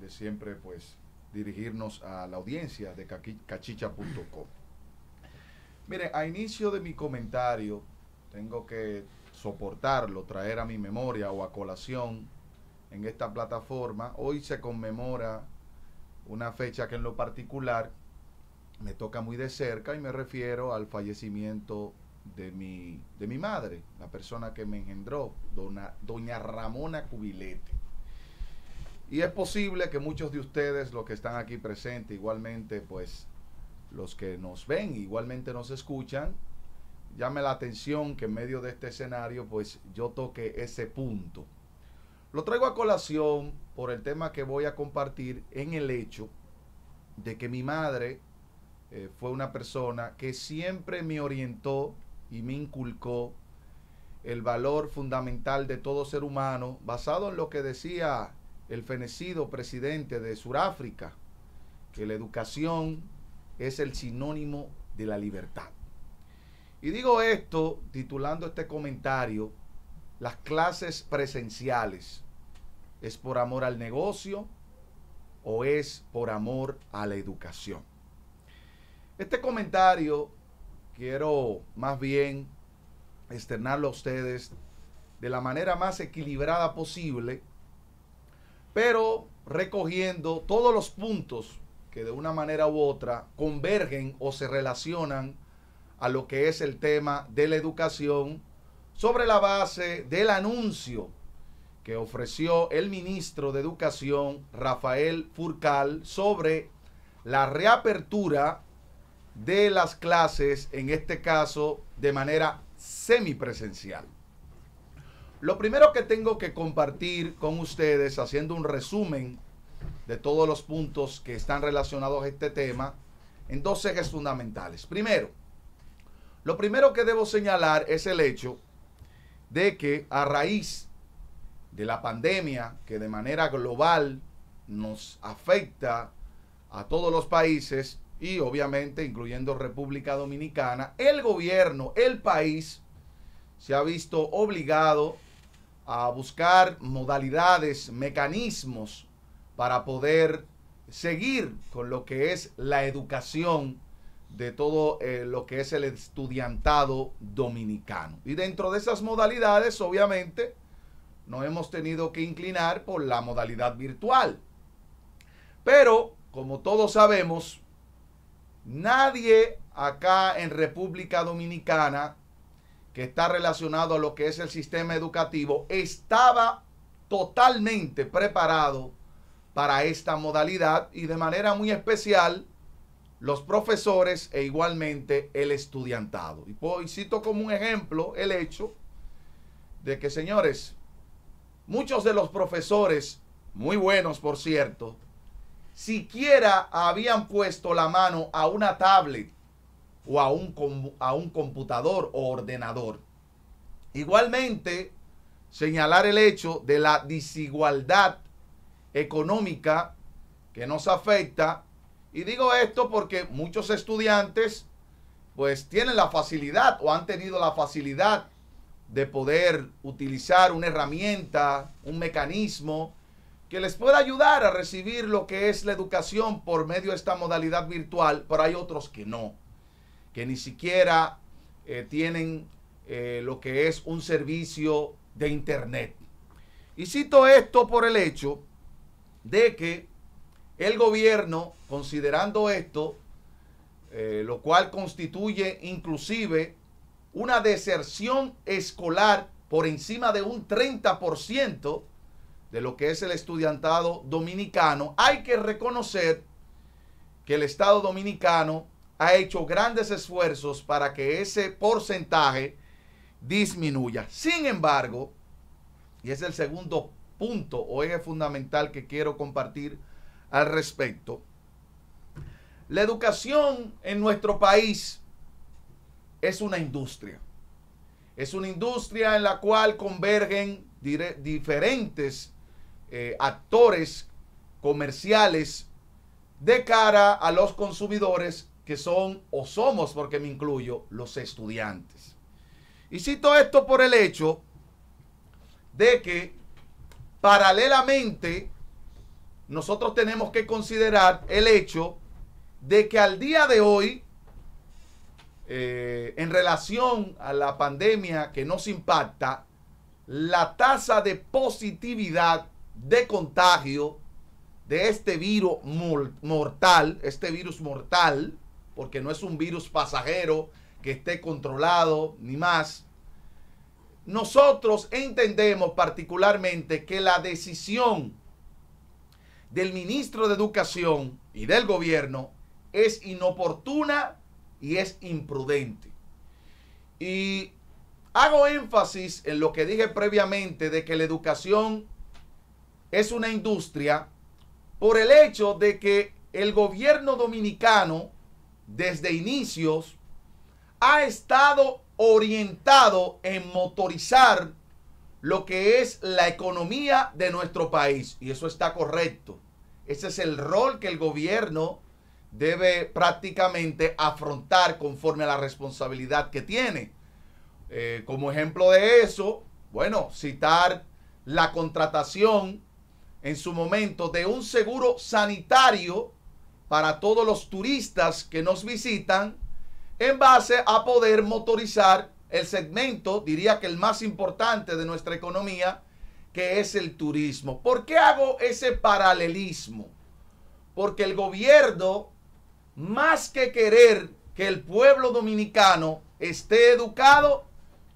de siempre pues dirigirnos a la audiencia de cachicha.com. Mire, a inicio de mi comentario tengo que soportarlo, traer a mi memoria o a colación en esta plataforma. Hoy se conmemora una fecha que en lo particular me toca muy de cerca y me refiero al fallecimiento de mi, de mi madre, la persona que me engendró, dona, doña Ramona Cubilete. Y es posible que muchos de ustedes, los que están aquí presentes, igualmente, pues los que nos ven, igualmente nos escuchan, llame la atención que en medio de este escenario, pues yo toque ese punto. Lo traigo a colación por el tema que voy a compartir en el hecho de que mi madre eh, fue una persona que siempre me orientó y me inculcó el valor fundamental de todo ser humano basado en lo que decía el fenecido presidente de Sudáfrica, que la educación es el sinónimo de la libertad. Y digo esto titulando este comentario, las clases presenciales, ¿es por amor al negocio o es por amor a la educación? Este comentario quiero más bien externarlo a ustedes de la manera más equilibrada posible pero recogiendo todos los puntos que de una manera u otra convergen o se relacionan a lo que es el tema de la educación sobre la base del anuncio que ofreció el ministro de Educación Rafael Furcal sobre la reapertura de las clases, en este caso de manera semipresencial. Lo primero que tengo que compartir con ustedes, haciendo un resumen de todos los puntos que están relacionados a este tema, en dos ejes fundamentales. Primero, lo primero que debo señalar es el hecho de que a raíz de la pandemia que de manera global nos afecta a todos los países y obviamente incluyendo República Dominicana, el gobierno, el país, se ha visto obligado a buscar modalidades, mecanismos para poder seguir con lo que es la educación de todo eh, lo que es el estudiantado dominicano. Y dentro de esas modalidades, obviamente, nos hemos tenido que inclinar por la modalidad virtual. Pero, como todos sabemos, nadie acá en República Dominicana que está relacionado a lo que es el sistema educativo, estaba totalmente preparado para esta modalidad y de manera muy especial los profesores e igualmente el estudiantado. Y, cito como un ejemplo el hecho de que, señores, muchos de los profesores, muy buenos por cierto, siquiera habían puesto la mano a una tablet o a un, a un computador o ordenador. Igualmente, señalar el hecho de la desigualdad económica que nos afecta. Y digo esto porque muchos estudiantes pues tienen la facilidad o han tenido la facilidad de poder utilizar una herramienta, un mecanismo que les pueda ayudar a recibir lo que es la educación por medio de esta modalidad virtual, pero hay otros que no que ni siquiera eh, tienen eh, lo que es un servicio de Internet. Y cito esto por el hecho de que el gobierno, considerando esto, eh, lo cual constituye inclusive una deserción escolar por encima de un 30% de lo que es el estudiantado dominicano, hay que reconocer que el Estado dominicano ha hecho grandes esfuerzos para que ese porcentaje disminuya. Sin embargo, y es el segundo punto o eje fundamental que quiero compartir al respecto, la educación en nuestro país es una industria. Es una industria en la cual convergen diferentes eh, actores comerciales de cara a los consumidores que son o somos, porque me incluyo, los estudiantes. Y cito esto por el hecho de que paralelamente nosotros tenemos que considerar el hecho de que al día de hoy, eh, en relación a la pandemia que nos impacta, la tasa de positividad de contagio de este virus mortal, este virus mortal, porque no es un virus pasajero que esté controlado, ni más. Nosotros entendemos particularmente que la decisión del ministro de Educación y del gobierno es inoportuna y es imprudente. Y hago énfasis en lo que dije previamente de que la educación es una industria por el hecho de que el gobierno dominicano desde inicios, ha estado orientado en motorizar lo que es la economía de nuestro país. Y eso está correcto. Ese es el rol que el gobierno debe prácticamente afrontar conforme a la responsabilidad que tiene. Eh, como ejemplo de eso, bueno, citar la contratación en su momento de un seguro sanitario para todos los turistas que nos visitan en base a poder motorizar el segmento, diría que el más importante de nuestra economía, que es el turismo. ¿Por qué hago ese paralelismo? Porque el gobierno, más que querer que el pueblo dominicano esté educado,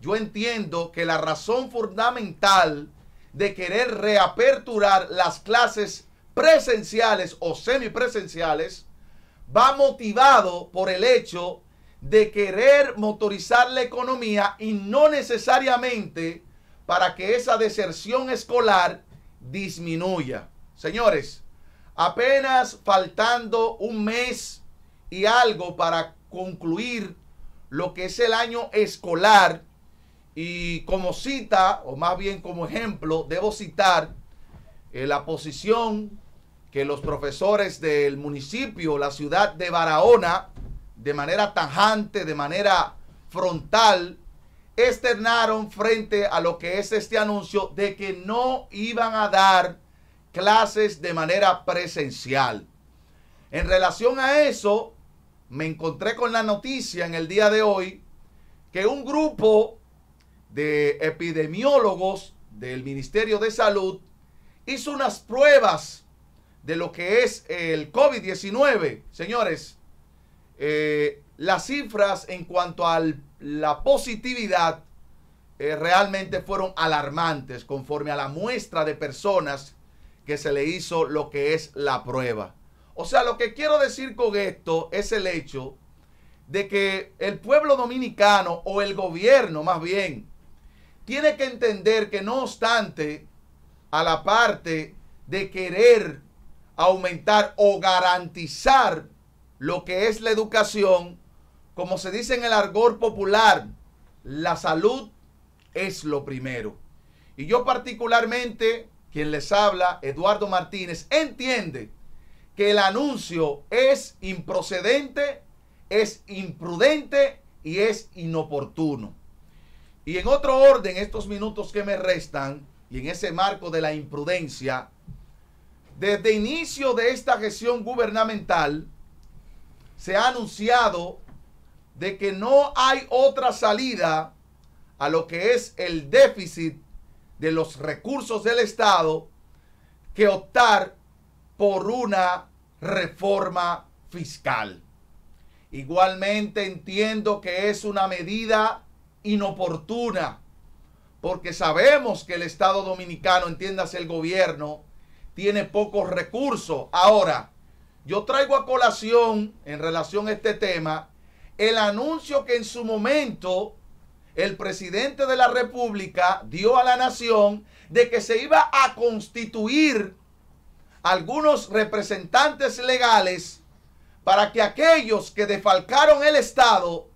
yo entiendo que la razón fundamental de querer reaperturar las clases presenciales o semipresenciales va motivado por el hecho de querer motorizar la economía y no necesariamente para que esa deserción escolar disminuya. Señores, apenas faltando un mes y algo para concluir lo que es el año escolar y como cita, o más bien como ejemplo, debo citar eh, la posición que los profesores del municipio, la ciudad de Barahona, de manera tajante, de manera frontal, externaron frente a lo que es este anuncio de que no iban a dar clases de manera presencial. En relación a eso, me encontré con la noticia en el día de hoy que un grupo de epidemiólogos del Ministerio de Salud hizo unas pruebas de lo que es el COVID-19, señores, eh, las cifras en cuanto a la positividad eh, realmente fueron alarmantes conforme a la muestra de personas que se le hizo lo que es la prueba. O sea, lo que quiero decir con esto es el hecho de que el pueblo dominicano o el gobierno más bien tiene que entender que no obstante a la parte de querer aumentar o garantizar lo que es la educación, como se dice en el argor popular, la salud es lo primero. Y yo particularmente, quien les habla, Eduardo Martínez, entiende que el anuncio es improcedente, es imprudente y es inoportuno. Y en otro orden, estos minutos que me restan, y en ese marco de la imprudencia, desde inicio de esta gestión gubernamental se ha anunciado de que no hay otra salida a lo que es el déficit de los recursos del Estado que optar por una reforma fiscal. Igualmente entiendo que es una medida inoportuna, porque sabemos que el Estado dominicano, entiéndase el gobierno, tiene pocos recursos. Ahora, yo traigo a colación en relación a este tema el anuncio que en su momento el presidente de la República dio a la nación de que se iba a constituir algunos representantes legales para que aquellos que defalcaron el Estado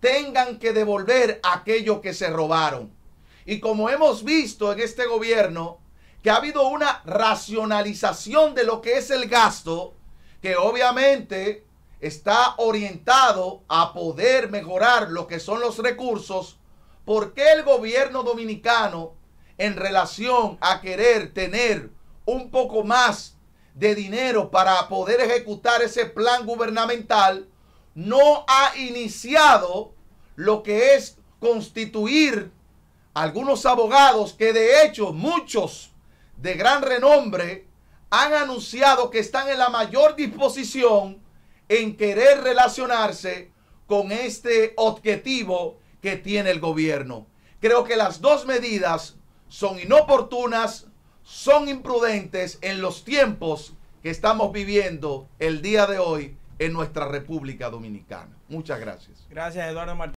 tengan que devolver aquello que se robaron. Y como hemos visto en este gobierno, que ha habido una racionalización de lo que es el gasto, que obviamente está orientado a poder mejorar lo que son los recursos, porque el gobierno dominicano, en relación a querer tener un poco más de dinero para poder ejecutar ese plan gubernamental, no ha iniciado lo que es constituir algunos abogados que de hecho muchos de gran renombre han anunciado que están en la mayor disposición en querer relacionarse con este objetivo que tiene el gobierno. Creo que las dos medidas son inoportunas, son imprudentes en los tiempos que estamos viviendo el día de hoy en nuestra República Dominicana. Muchas gracias. Gracias, Eduardo Martínez.